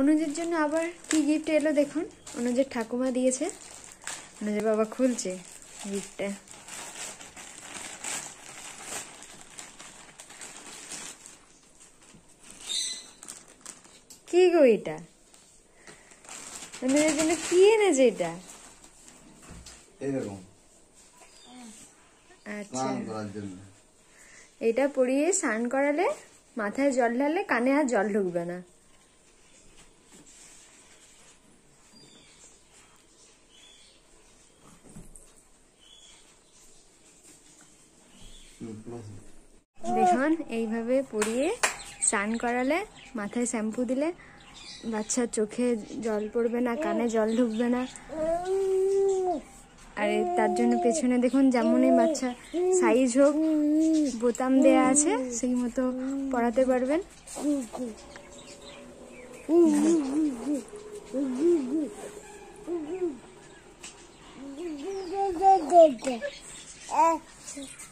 অনুজের জন্য আবার কি গিফট এলো দেখুন অনুজের ঠাকুমা দিয়েছে অনুজের বাবা খুলছে গিফটটা কি গো এটা অনুজের জন্য কি এনেছে এটা আচ্ছা এটা পরিয়ে স্নান করালে মাথায় জল ঢালে কানে আর জল ঢুকবে না দেখুন এইভাবে পরিয়ে স্নান করালে মাথায় শ্যাম্পু দিলে বাচ্চার চোখে জল পড়বে না কানে জল ঢুকবে না আর তার জন্য পেছনে দেখুন যেমনই বাচ্চা সাইজ হোক বোতাম দেয়া আছে সেই মতো পড়াতে পারবেন